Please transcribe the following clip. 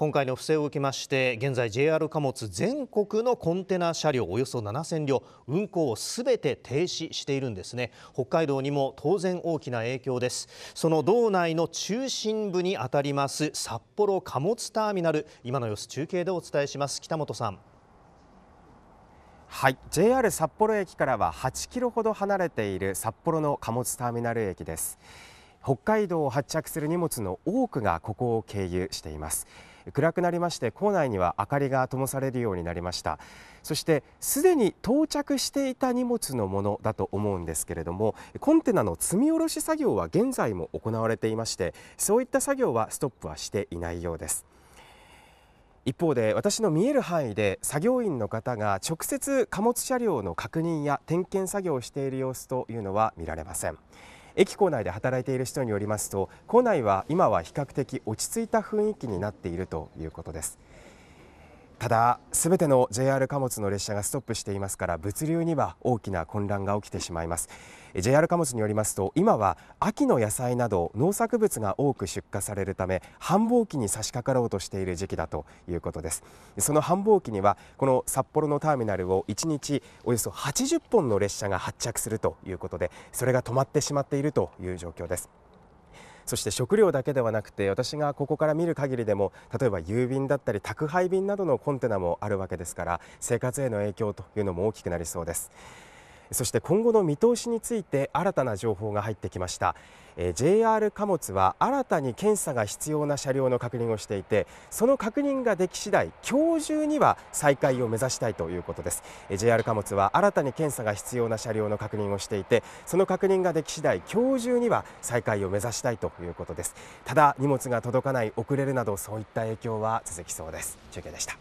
今回の不正を受けまして現在 JR 貨物全国のコンテナ車両およそ7000両運行をすべて停止しているんですね北海道にも当然大きな影響ですその道内の中心部にあたります札幌貨物ターミナル今の様子中継でお伝えします北本さんはい JR 札幌駅からは8キロほど離れている札幌の貨物ターミナル駅です北海道を発着する荷物の多くがここを経由しています暗くなりまして校内には明かりが灯されるようになりましたそしてすでに到着していた荷物のものだと思うんですけれどもコンテナの積み下ろし作業は現在も行われていましてそういった作業はストップはしていないようです一方で私の見える範囲で作業員の方が直接貨物車両の確認や点検作業をしている様子というのは見られません駅構内で働いている人によりますと構内は今は比較的落ち着いた雰囲気になっているということですただ、すべての JR 貨物の列車がストップしていますから、物流には大きな混乱が起きてしまいます。JR 貨物によりますと、今は秋の野菜など農作物が多く出荷されるため、繁忙期に差し掛かろうとしている時期だということです。その繁忙期には、この札幌のターミナルを1日およそ80本の列車が発着するということで、それが止まってしまっているという状況です。そして食料だけではなくて私がここから見る限りでも例えば郵便だったり宅配便などのコンテナもあるわけですから生活への影響というのも大きくなりそうです。そして今後の見通しについて新たな情報が入ってきました、え JR 貨物は新たに検査が必要な車両の確認をしていてその確認ができ次第今日中には再開を目指したいということです、え JR 貨物は新たに検査が必要な車両の確認をしていてその確認ができ次第今日中には再開を目指したいということですただ荷物が届かない遅れるなどそういった影響は続きそうです中継でした